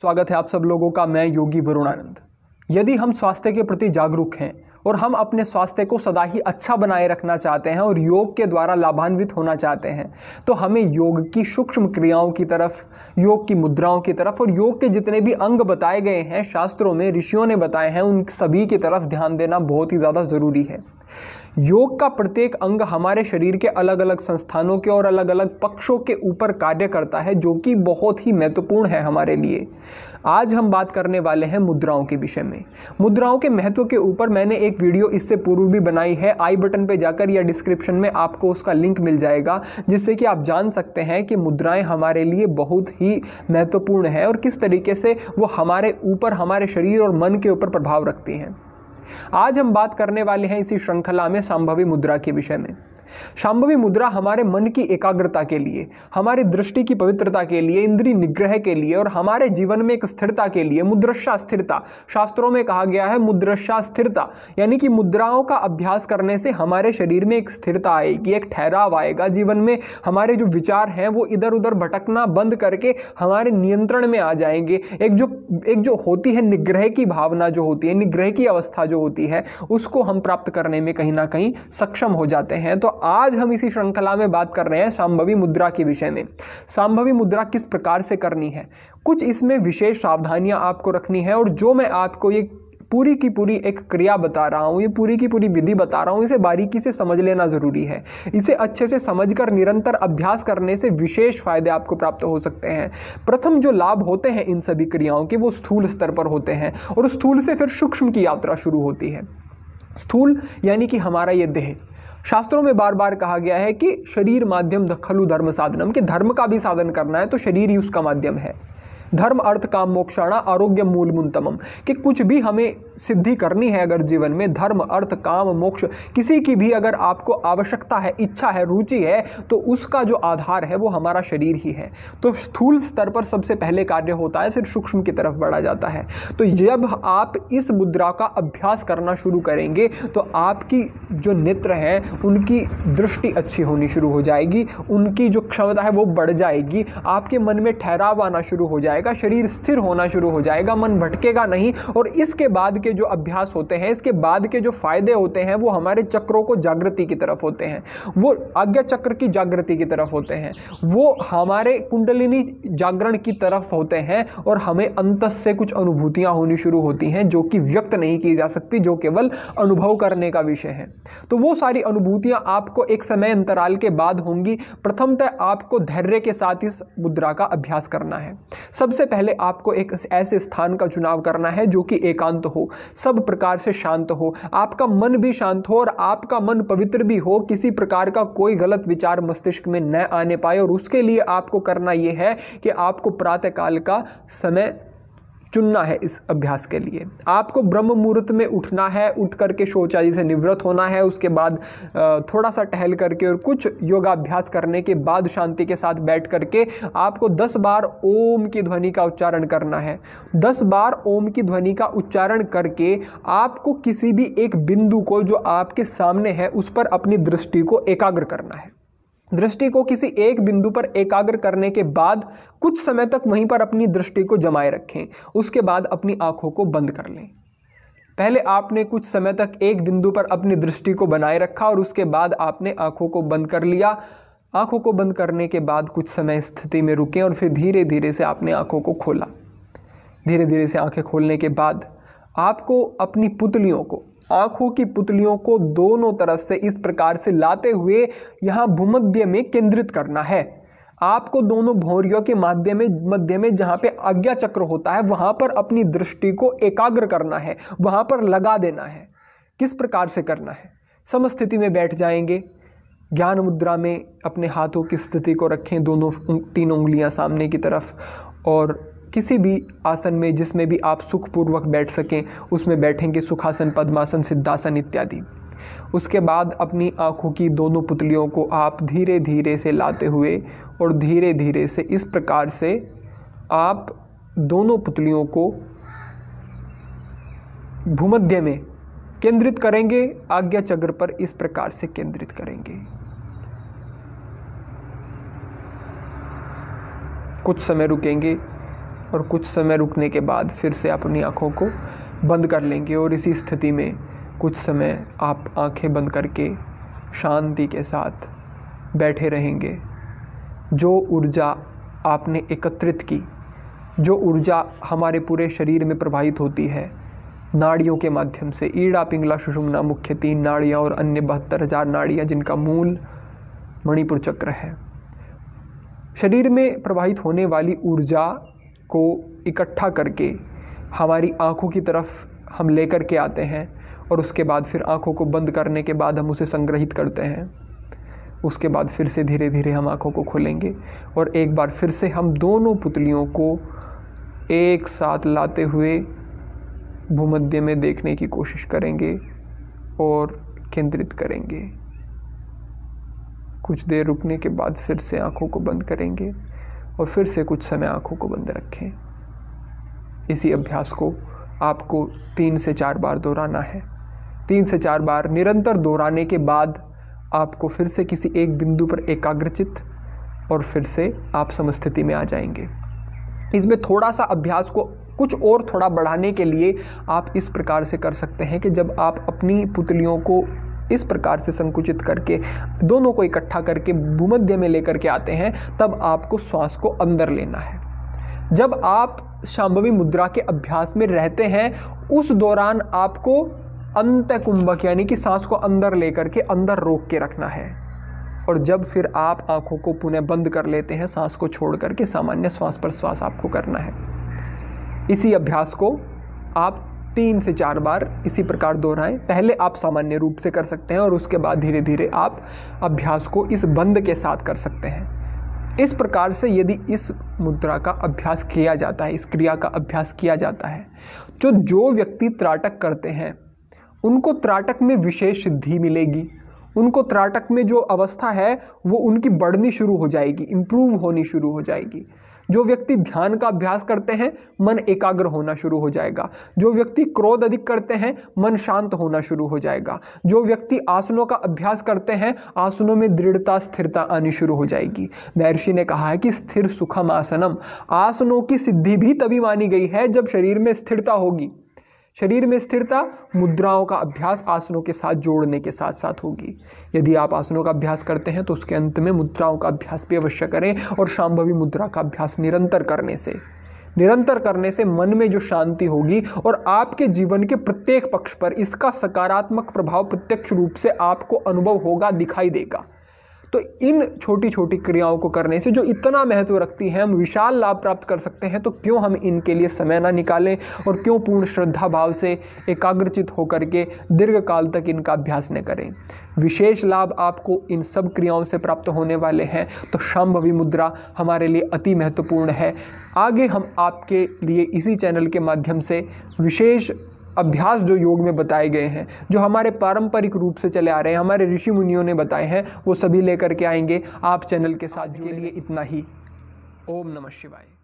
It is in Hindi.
स्वागत है आप सब लोगों का मैं योगी वरुणानंद यदि हम स्वास्थ्य के प्रति जागरूक हैं और हम अपने स्वास्थ्य को सदा ही अच्छा बनाए रखना चाहते हैं और योग के द्वारा लाभान्वित होना चाहते हैं तो हमें योग की सूक्ष्म क्रियाओं की तरफ योग की मुद्राओं की तरफ और योग के जितने भी अंग बताए गए हैं शास्त्रों में ऋषियों ने बताए हैं उन सभी की तरफ ध्यान देना बहुत ही ज़्यादा ज़रूरी है योग का प्रत्येक अंग हमारे शरीर के अलग अलग संस्थानों के और अलग अलग पक्षों के ऊपर कार्य करता है जो कि बहुत ही महत्वपूर्ण है हमारे लिए आज हम बात करने वाले हैं मुद्राओं के विषय में मुद्राओं के महत्व के ऊपर मैंने एक वीडियो इससे पूर्व भी बनाई है आई बटन पर जाकर या डिस्क्रिप्शन में आपको उसका लिंक मिल जाएगा जिससे कि आप जान सकते हैं कि मुद्राएँ हमारे लिए बहुत ही महत्वपूर्ण है और किस तरीके से वो हमारे ऊपर हमारे शरीर और मन के ऊपर प्रभाव रखती हैं आज हम बात करने वाले हैं इसी श्रृंखला में संभवी मुद्रा के विषय में शाम्भवी मुद्रा हमारे मन की एकाग्रता के लिए हमारी दृष्टि की पवित्रता के लिए इंद्री निग्रह के लिए और हमारे जीवन में एक स्थिरता के लिए मुद्रशा स्थिरता शास्त्रों में कहा गया है मुद्रशा स्थिरता यानी कि मुद्राओं का अभ्यास करने से हमारे शरीर में एक स्थिरता आएगी एक ठहराव आएगा जीवन में हमारे जो विचार हैं वो इधर उधर भटकना बंद करके हमारे नियंत्रण में आ जाएंगे एक जो एक जो होती है निग्रह की भावना जो होती है निग्रह की अवस्था जो होती है उसको हम प्राप्त करने में कहीं ना कहीं सक्षम हो जाते हैं तो आज हम इसी श्रृंखला में बात कर रहे हैं संभवी मुद्रा के विषय में संभवी मुद्रा किस प्रकार से करनी है कुछ इसमें विशेष सावधानियां आपको रखनी है और जो मैं आपको ये पूरी की पूरी एक क्रिया बता रहा हूँ ये पूरी की पूरी विधि बता रहा हूँ इसे बारीकी से समझ लेना ज़रूरी है इसे अच्छे से समझकर निरंतर अभ्यास करने से विशेष फायदे आपको प्राप्त हो सकते हैं प्रथम जो लाभ होते हैं इन सभी क्रियाओं के वो स्थूल स्तर पर होते हैं और स्थूल से फिर सूक्ष्म की यात्रा शुरू होती है स्थूल यानी कि हमारा ये देह शास्त्रों में बार बार कहा गया है कि शरीर माध्यम खलु धर्म साधनम कि धर्म का भी साधन करना है तो शरीर ही उसका माध्यम है धर्म अर्थ काम मोक्षाणा आरोग्य मूल मुंतम कि कुछ भी हमें सिद्धि करनी है अगर जीवन में धर्म अर्थ काम मोक्ष किसी की भी अगर आपको आवश्यकता है इच्छा है रुचि है तो उसका जो आधार है वो हमारा शरीर ही है तो स्थूल स्तर पर सबसे पहले कार्य होता है फिर सूक्ष्म की तरफ बढ़ा जाता है तो जब आप इस मुद्रा का अभ्यास करना शुरू करेंगे तो आपकी जो नेत्र है उनकी दृष्टि अच्छी होनी शुरू हो जाएगी उनकी जो क्षमता है वो बढ़ जाएगी आपके मन में ठहराव आना शुरू हो जाएगा शरीर स्थिर होना शुरू हो जाएगा मन भटकेगा नहीं और इसके बाद के जो अभ्यास होते हैं इसके बाद के जो फायदे होते हैं वो हमारे चक्रों को जागृति की तरफ होते हैं वो आज्ञा चक्र की जागृति की तरफ होते हैं वो हमारे कुंडलिनी जागरण की तरफ होते हैं और हमें अंत से कुछ अनुभूतियाँ होनी शुरू होती हैं जो कि व्यक्त नहीं की जा सकती जो केवल अनुभव करने का विषय है तो वो सारी अनुभूतियाँ आपको एक समय अंतराल के बाद होंगी प्रथमतः आपको धैर्य के साथ इस मुद्रा का अभ्यास करना है सबसे पहले आपको एक ऐसे स्थान का चुनाव करना है जो कि एकांत हो सब प्रकार से शांत हो आपका मन भी शांत हो और आपका मन पवित्र भी हो किसी प्रकार का कोई गलत विचार मस्तिष्क में न आने पाए और उसके लिए आपको करना यह है कि आपको प्रातःकाल का समय चुनना है इस अभ्यास के लिए आपको ब्रह्म मुहूर्त में उठना है उठ करके शौचालय से निवृत्त होना है उसके बाद थोड़ा सा टहल करके और कुछ योगाभ्यास करने के बाद शांति के साथ बैठ करके आपको दस बार ओम की ध्वनि का उच्चारण करना है दस बार ओम की ध्वनि का उच्चारण करके आपको किसी भी एक बिंदु को जो आपके सामने है उस पर अपनी दृष्टि को एकाग्र करना है दृष्टि को किसी एक बिंदु पर एकाग्र करने के बाद कुछ समय तक वहीं पर अपनी दृष्टि को जमाए रखें उसके बाद अपनी आंखों को बंद कर लें पहले आपने कुछ समय तक एक बिंदु पर अपनी दृष्टि को बनाए रखा और उसके बाद आपने आंखों को बंद कर लिया आंखों को बंद करने के बाद कुछ समय स्थिति में रुकें और फिर धीरे धीरे से आपने आंखों को खोला धीरे धीरे से आंखें खोलने के बाद आपको अपनी पुतलियों को आंखों की पुतलियों को दोनों तरफ से इस प्रकार से लाते हुए यहाँ भूमध्य में केंद्रित करना है आपको दोनों भौरियों के मध्य में मध्य में जहाँ पे आज्ञा चक्र होता है वहाँ पर अपनी दृष्टि को एकाग्र करना है वहाँ पर लगा देना है किस प्रकार से करना है समस्थिति में बैठ जाएंगे ज्ञान मुद्रा में अपने हाथों की स्थिति को रखें दोनों तीन उंगलियां सामने की तरफ और किसी भी आसन में जिसमें भी आप सुखपूर्वक बैठ सकें उसमें बैठेंगे सुखासन पद्मासन सिद्धासन इत्यादि उसके बाद अपनी आँखों की दोनों पुतलियों को आप धीरे धीरे से लाते हुए और धीरे धीरे से इस प्रकार से आप दोनों पुतलियों को भूमध्य में केंद्रित करेंगे आज्ञा चक्र पर इस प्रकार से केंद्रित करेंगे कुछ समय रुकेंगे और कुछ समय रुकने के बाद फिर से आप अपनी आँखों को बंद कर लेंगे और इसी स्थिति में कुछ समय आप आंखें बंद करके शांति के साथ बैठे रहेंगे जो ऊर्जा आपने एकत्रित की जो ऊर्जा हमारे पूरे शरीर में प्रवाहित होती है नाड़ियों के माध्यम से ईड़ा पिंगला सुषुम्ना मुख्य तीन नाड़ियाँ और अन्य बहत्तर हजार नाड़ियाँ जिनका मूल मणिपुर चक्र है शरीर में प्रवाहित होने वाली ऊर्जा को इकट्ठा करके हमारी आँखों की तरफ हम ले कर के आते हैं और उसके बाद फिर आँखों को बंद करने के बाद हम उसे संग्रहित करते हैं उसके बाद फिर से धीरे धीरे हम आँखों को खोलेंगे और एक बार फिर से हम दोनों पुतलियों को एक साथ लाते हुए भूमध्य में देखने की कोशिश करेंगे और केंद्रित करेंगे कुछ देर रुकने के बाद फिर से आँखों को बंद करेंगे और फिर से कुछ समय आँखों को बंद रखें इसी अभ्यास को आपको तीन से चार बार दोहराना है तीन से चार बार निरंतर दोहराने के बाद आपको फिर से किसी एक बिंदु पर एकाग्रचित और फिर से आप समस्थिति में आ जाएंगे इसमें थोड़ा सा अभ्यास को कुछ और थोड़ा बढ़ाने के लिए आप इस प्रकार से कर सकते हैं कि जब आप अपनी पुतलियों को इस प्रकार से संकुचित करके दोनों को इकट्ठा करके भूमध्य में लेकर के आते हैं तब आपको श्वास को अंदर लेना है जब आप शांभवी मुद्रा के अभ्यास में रहते हैं उस दौरान आपको अंत कुंभक यानी कि सांस को अंदर लेकर के अंदर रोक के रखना है और जब फिर आप आंखों को पुनः बंद कर लेते हैं सांस को छोड़ करके सामान्य श्वास पर श्वास आपको करना है इसी अभ्यास को आप तीन से चार बार इसी प्रकार दोहराएं पहले आप सामान्य रूप से कर सकते हैं और उसके बाद धीरे धीरे आप अभ्यास को इस बंद के साथ कर सकते हैं इस प्रकार से यदि इस मुद्रा का अभ्यास किया जाता है इस क्रिया का अभ्यास किया जाता है तो जो व्यक्ति त्राटक करते हैं उनको त्राटक में विशेष सिद्धि मिलेगी उनको त्राटक में जो अवस्था है वो उनकी बढ़नी शुरू हो जाएगी इम्प्रूव होनी शुरू हो जाएगी जो व्यक्ति ध्यान का अभ्यास करते हैं मन एकाग्र होना शुरू हो जाएगा जो व्यक्ति क्रोध अधिक करते हैं मन शांत होना शुरू हो जाएगा जो व्यक्ति आसनों का अभ्यास करते हैं आसनों में दृढ़ता स्थिरता आनी शुरू हो जाएगी महर्षि ने कहा है कि स्थिर सुखम आसनम आसनों की सिद्धि भी तभी मानी गई है जब शरीर में स्थिरता होगी शरीर में स्थिरता मुद्राओं का अभ्यास आसनों के साथ जोड़ने के साथ साथ होगी यदि आप आसनों का अभ्यास करते हैं तो उसके अंत में मुद्राओं का अभ्यास भी अवश्य करें और शाम्भवी मुद्रा का अभ्यास निरंतर करने से निरंतर करने से मन में जो शांति होगी और आपके जीवन के प्रत्येक पक्ष पर इसका सकारात्मक प्रभाव प्रत्यक्ष रूप से आपको अनुभव होगा दिखाई देगा तो इन छोटी छोटी क्रियाओं को करने से जो इतना महत्व रखती है हम विशाल लाभ प्राप्त कर सकते हैं तो क्यों हम इनके लिए समय ना निकालें और क्यों पूर्ण श्रद्धा भाव से एकाग्रचित होकर के दीर्घ काल तक इनका अभ्यास न करें विशेष लाभ आपको इन सब क्रियाओं से प्राप्त होने वाले हैं तो शाम्भवी मुद्रा हमारे लिए अति महत्वपूर्ण है आगे हम आपके लिए इसी चैनल के माध्यम से विशेष अभ्यास जो योग में बताए गए हैं जो हमारे पारंपरिक रूप से चले आ रहे हैं हमारे ऋषि मुनियों ने बताए हैं वो सभी लेकर के आएंगे आप चैनल के साथ के लिए इतना ही ओम नमः शिवाय